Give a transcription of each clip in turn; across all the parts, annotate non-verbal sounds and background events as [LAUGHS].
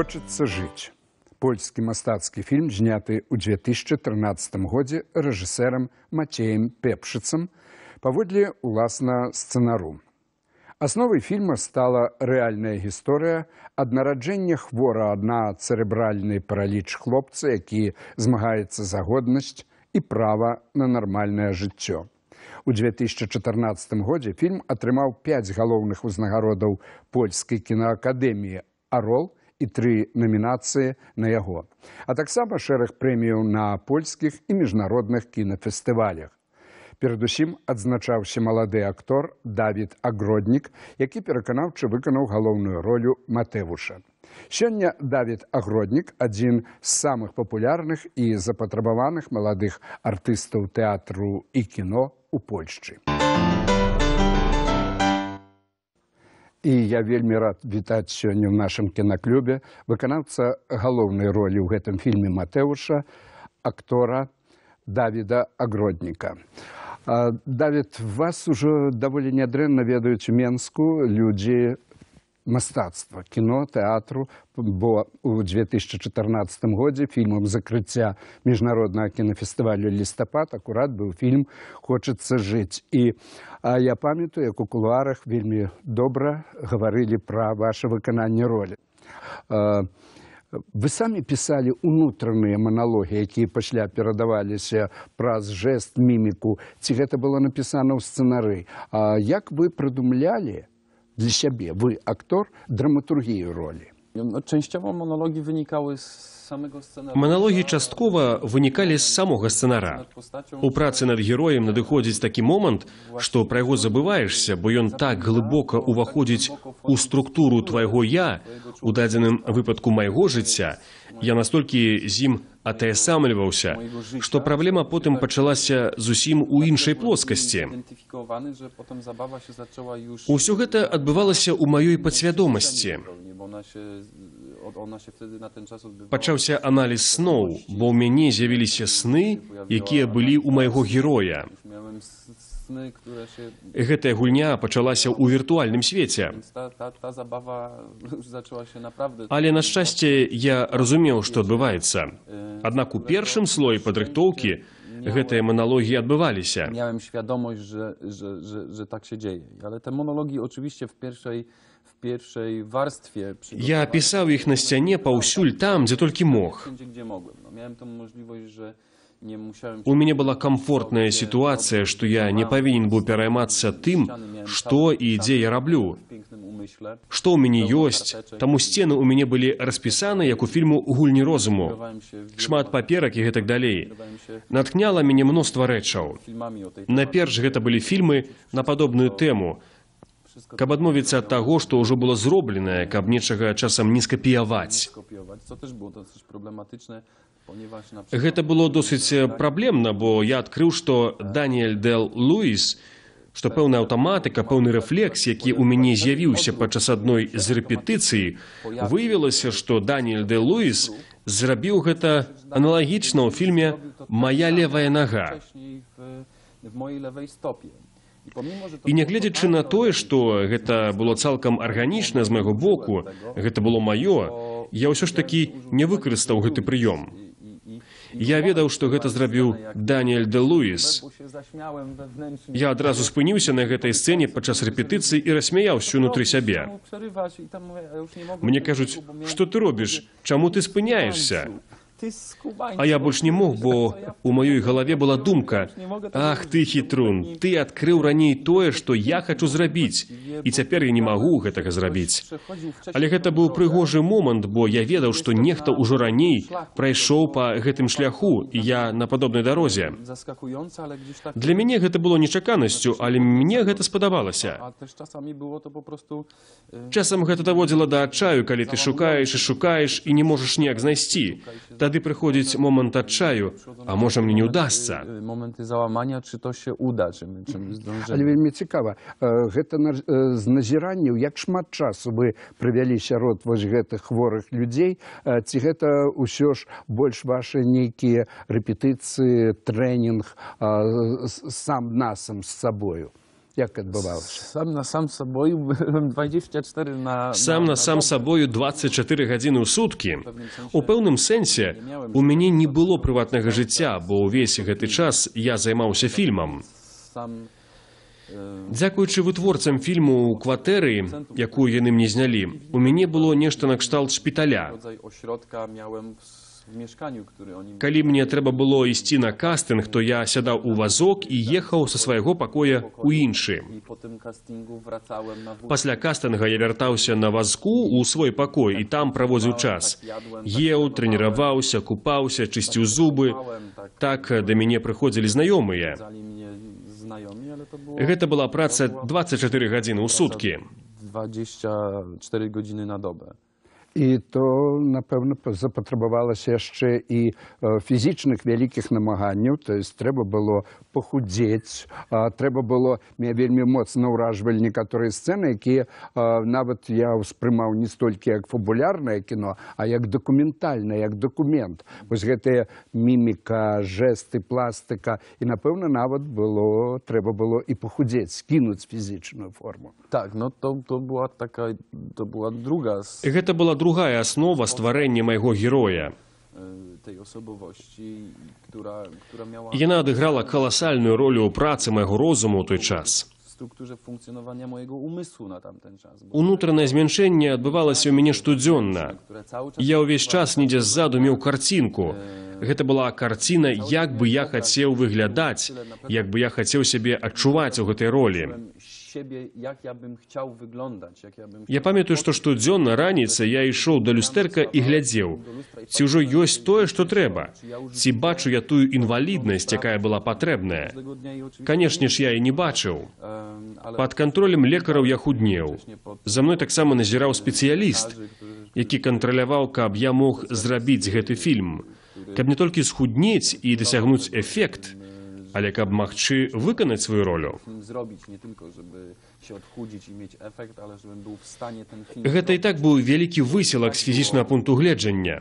хочацца жыць польскі мастацкі фільм зняты ў 2013 годзе рэжысэрам мацеем пепшыцам паводле уласна сцэнару асновай фільма стала рэальная гісторыя ад нараджэння хвора адна цэрэбральны параліч хлопца які змагаецца за годнасць і права на нармальнае жыццё у 2014 годзе фільм атрымаў пяць галоўных узнагародаў польскай кінаакадэміі арол а і тры намінацыі на яго, а таксама шэраг прэміяў на польскіх і міжнародных кінафестывалях. Перадусім адзначаўся малады актор Давід Агроднік, які пераканаўча выканаў галоўную ролю Матэвуша. Сёння Давід Агроднік адзін з самых папулярных і запатрабаваных маладых артыстаў тэатру і кіно у Польшчы. і я вельмі рад вітаць сёння ў нашым кінаклюбе выканаўца галоўнай ролі ў гэтым фільме матэуша актора давіда агродніка давід вас ужо даволі нядрэнна ведаюць у менску людзі мастацтва кіно тэатру бо ў 2014 годзе фільмам закрыцця міжнароднага кінафестывалю лістапад акурат быў фільм хочацца жыць і а я памятаю як у кулуарах вельмі добра гаварылі пра ваше выкананне ролі а, вы самі пісалі ўнутраныя маналогі якія пасля перадаваліся праз жэст міміку ці гэта было напісана ў сцэнары як вы прыдумлялі для сябе вы актор драматургіі ролі Чаццяго маналогі ну, вынікалы з Маналогі часткова вынікалі з самога сцэнара. У працы над героем надыходзіць такі момант, што пра яго забываешся, бо ён так глыбока ўваходзіць у структуру твайго я у дадзеным выпадку майго жыцця. Я настолькі з ім атаясамліваўся, што праблема потым пачалася зусім у іншай плоскасці. Усё гэта адбывалася ў маёй падсвядомасці. Пачаўся аналіз сноў, бо ў мяне з'явіліся сны, якія былі ў майго героя. Гэтая гульня пачалася ў віртуальным свеце. [LAUGHS] [LAUGHS] Але на шчасце я разумеў, што адбываецца. Аднак у першым слоі падрыхтоўкі гэтыя маналогі адбываліся. Я маю свядомасць, што так се дзее, але те маналогі очевидно в першай першай варстве я пісаў іх на сцяне паўсюль там дзе толькі мог У меня была комфортная ситуация, что я не повинен был перейматься тем, что и где я раблю. Что у меня есть, тому стены у меня были расписаны, как у фильма «Гульни розуму», «Шмат паперок» и так далее. Натхняло меня множество речев. На первых это были фильмы на подобную тему, каб адмовіцца ад таго што ўжо было зробленае каб нечага часам не скапіяваць гэта было досыць праблемна бо я адкрыў што даніэль дел луіс што пэўная аўтаматыка пэўны рэфлекс які ў мяне з'явіўся падчас адной з рэпетыцый выявілася што даніэль де луіс зрабіў гэта аналагічна ў фільме мая левая нага в моей левой стопе І нягледзячы на тое, што гэта было цалкам арганічна з майго боку, гэта было маё, я ўсё ж такі не выкарыстаў гэты прыём. Я ведаў, што гэта зрабіў Даніэль Д Луіс. Я адразу спыніўся на гэтай сцэне падчас рэпетыцыі і рассмяяўся ўнутры сябе. Мне кажуць, што ты робіш, чаму ты спыняешся? А я больш не мог, бо у маёй галаве была думка: Ах ты хітрун, ты адкрыў раней тое, што я хачу зрабіць і цяпер я не магу гэтага зрабіць. Але гэта быў прыгожы момант, бо я ведаў, што нехта ўжо раней прайшоў па гэтым шляху так, і я так. на падобнай дарозе. Так Для мяне гэта было нечаканасцю, але мне гэта спадабалася. Э, часам гэта даводзіла да адчаю, калі ты шукаеш і шукаеш і не можаш ніяк знайсці. Та тады прыходзіць момант адчаю а можа мне не удасся э, моманты заламання чы то ще уда [CLEARS THROAT] але вельмі цікава гэта з назіранняў як шмат часу вы прывялі сярод вось гэтых хворых людзей ці гэта ўсё ж больш ваш нейкія рэпетыцыі трэнінг сам насам з сабою Як адбывалася? Сам на сам сабою 24 на... Сам на сам сабою 24 гадзіны ў суткі. У пэўным сэнсе у мяне не было прыватнага жыцця, бо ўвесь гэты час я займаўся фільмам. Дзякуючы вытворцам фільму ў кватэры, якую яны мне знялі, у мяне было нешта накшталт шпіталя. Дзякуючы вытворцам фільму ў кватэры, якую яны мне знялі, у мяне было нешта накшталт шпіталя. Калі мне трэба было ісці на кастынг, то я сядаў у вазок і ехаў са свайго пакоя ў іншы. Пасля кастынга я вяртаўся на вазку ў свой пакой і там праводзіў так, час. Так, Еў, так, трэніраваўся, купаўся, чысціў зубы. Так да мяне прыходзілі знаёмыя. Гэта была праца 24 гадзіны ў суткі. 24 гадзіны на добы. І то, напевно, запатрабавалася яшчэ і фізічных вялікіх намаганняў, То есть трэба было похудзець, трэба было меня вельмі моцна ўражвалі некаторыя сцэны, якія нават я ўспрымаў не столькі як фабулярнае кіно, а як дакументальна, як дакумент. Вось гэтая міміка, жэсты, пластыка. І напэўна, нават было трэба было і похудзець, скінуць фізічную форму. Так ну, то, то была такая то была друга. Гэта была другая аснова стварэння майго героя. Яна адыграла каласальную ролю ў працы майго розуму ў той час. Унутранае змяншэнне адбывалася ў мяне штодзённа. Я ўвесь час недзе ззаду меў карцінку. Гэта была карціна, як бы я хацеў выглядаць, як бы я хацеў сябе адчуваць у гэтай ролі себе, как я бы хотел выглядеть, как я бы... Я памятаю, что штодзённо раніцей я ішоў до люстерка і глядзеў, ці ўжо ёсць тое, што трэба, ці бачу я тую інваліднасць, якая была патрэбная. Канешне ж, я і не бачыў. Пад кантролем лекараў я худнеў. За мной таксама назіраў спецыяліст, які кантраляваў, каб я мог зрабіць гэты фільм, каб не толькі схуднець і дасягнуць эфект, але але каб магчы выканаць сваю ролю гэта і так быў вялікі высілак з фізічнага пункту гледжання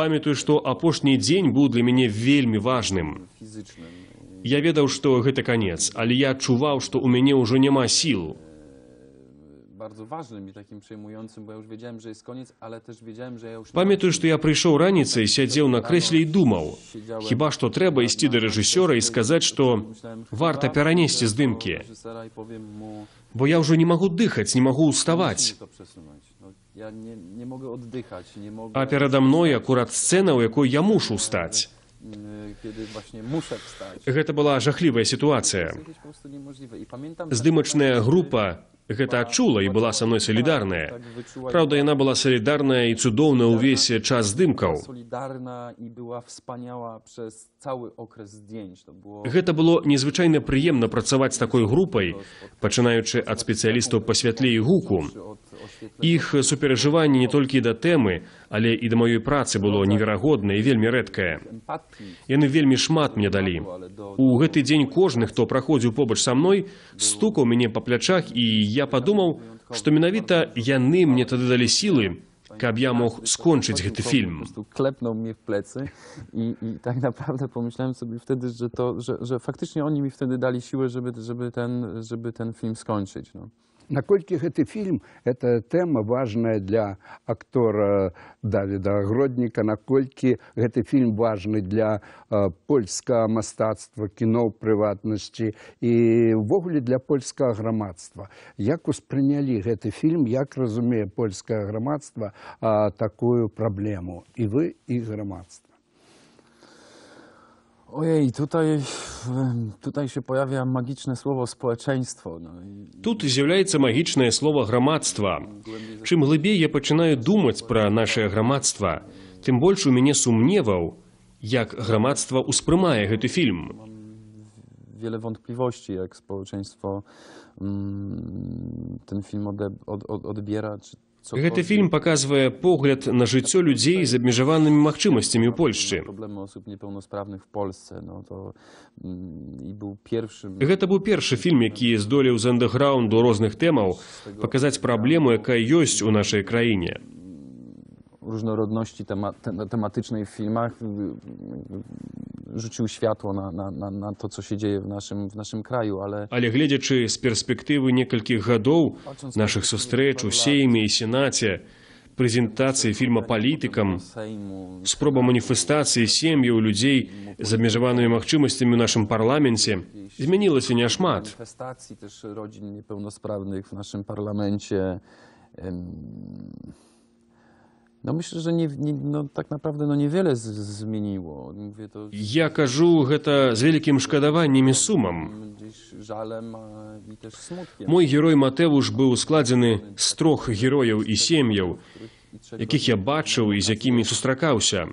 памятаю што апошні дзень быў для мяне вельмі важным я ведаў што гэта канец але я адчуваў што ў мяне ўжо няма сілу бардзо важным і такім прыймуёнцам, бо я ўжо ведзем, што ёсць конец, але тэж ведзем, што я ўжо Памятаю, што я прыйшоў раніцай, сядзеў на крэсле і думаў: "Хіба што трэба ісці да рэжысёра і сказаць, што варта перанесці здымкі". Бо я ўжо не магу дыхаць, не магу ўставаць. Я не не магу аддыхаць, не магу. А перада мной акурат сцэна, у якой я мушу стаць. Гэта была жахлівая сітуацыя. Здымачная група гэта адчула і была са мной салідарная. Праўда, яна была салідарная і цудоўна ўвесь час здымкаў. Гэта было незвычайна прыемна працаваць з такой групай, пачынаючы ад спецыялістаў па святле і гуку. Іх суперажыванне не толькі да тэмы, але і да маёй працы было неверагодна і вельмі рэдкае. Яны вельмі шмат мне далі. У гэты дзень кожны, хто праходзіў побач са мной, стукаў мяне па плячах і я падумаў, што менавіта яны мне тады далі сілы, каб я мог скончыць гэты фільм. Клепнуў мне в плецы і так направда памышляем сабе тады, што фактычна они мне тады далі сілы, каб ten фільм скончыць. Наколькі гэты фільм эта тэма важная для актора Давіда Гродніка, наколькі гэты фільм важны для польскага мастацтва, кіно прыватнасці і ўвогуле для польскага грамадства. Як успрынялі гэты фільм, як разумее польскае грамадства такую праблему і вы і грамадства. Ой, тут тутай еще появя магічнае слово «społeczeństwo». Тут з'являється магічнае слово «грамадство». Чым глыбей я пачынаю думаць пра нашае грамадство, тым больш у мяне сумневаў, як грамадство успрымае гэты фільм. Веле вонтпівощі, як «społeczeństwo» mm, ten film odbiera, czy Гэты фільм паказвае погляд на жыццё людзей з абмежаванымі магчымасцямі ў Польшчы. Ну, Гэта быў першы фільм, які здолеў з андэграунду розных тэмаў паказаць праблему, якая ёсць у нашай краіне рознороднасці тэматычнай фільмах rzucił światło na, na, na, na to, co się dzieje w naszym, w naszym kraju, ale... Ale gledzie z perspektywy niekolkich godów naszych sustrzeczu, Sejmie i Senacie, prezentacji filmu politykom, spróba manifestacji siemi u ludzi z zamierzowanymi możliwościami w naszym parlamencie, zmieniło się nie szmat. też rodzin niepełnosprawnych w naszym parlamencie... Em... No, myślę, że nie, nie, no, tak naprawdę no, niewiele z, zmieniło. Mówię to... Ja każu to z wielkim szkodowaniem i sumą. Mój heroj Mateusz był складzony z troch herojów i siemią, jakich ja baczył i z jakimi sustrakałся.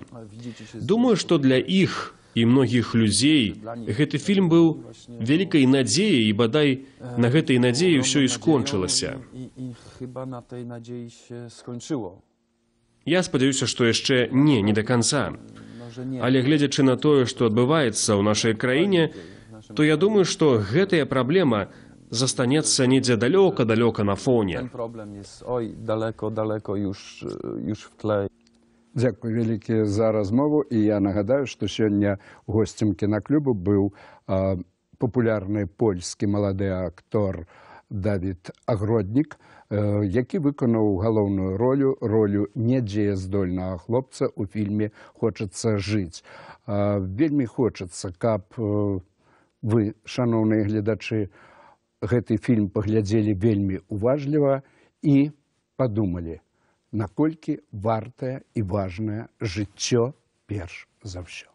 Думаю, что для их і многіх людзей гэты фільм быў вялікай надзеяй і бадай на гэтай надзеі ўсё і скончылася. Хіба на той надзеі скончыло. Я спадзяюся, што яшчэ не, не да канца. Але гледзячы на тое, што адбываецца ў нашай краіне, то я думаю, што гэтая праблема застанецца недзе далёка далёка на фоне. Дзякуй вялікі за размову і я нагадаю, што сёння госцем кінаклюбу быў папулярны польскі малады актор Давід Агроднік які выканаў галоўную ролю ролю недзеяздольнага хлопца у фільме хочацца жыць вельмі хочацца каб вы шаноўныя гледачы гэты фільм паглядзелі вельмі уважліва і падумалі наколькі вартае і важнае жыццё перш за ўсё